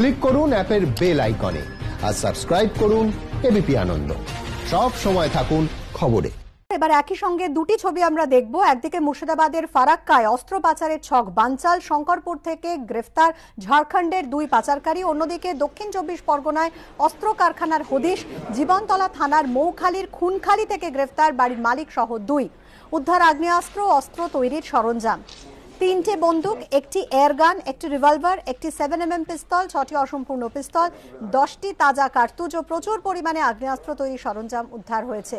click করুন অ্যাপের bell আইকনে আর সাবস্ক্রাইব করুন এবিপি আনন্দ সব সময় থাকুন খবরে এবার একই সঙ্গে দুটি ছবি আমরা দেখব একদিকে মুর্শিদাবাদের ফারাক্কায় অস্ত্র পাচারের ছক বানচাল শঙ্করপুর থেকে গ্রেফতার ঝাড়খণ্ডের দুই পাচারকারী অন্যদিকে দক্ষিণ চব্বিশ পরগনায় অস্ত্র কারখানার হদিশ জীবনতলা থানার মৌখালীর খুনখালি থেকে গ্রেফতার বাড়ির মালিক সহ দুই উদ্ধার আগ্নেয়াস্ত্র অস্ত্র তৈরির সরঞ্জাম তিনটে বন্দুক একটি এয়ারগান একটি রিভলভার একটি সেভেন এম পিস্তল ছটি অসম্পূর্ণ পিস্তল দশটি তাজা কার্তুজ ও প্রচুর পরিমাণে আগ্নেয়াস্ত্র তৈরি সরঞ্জাম উদ্ধার হয়েছে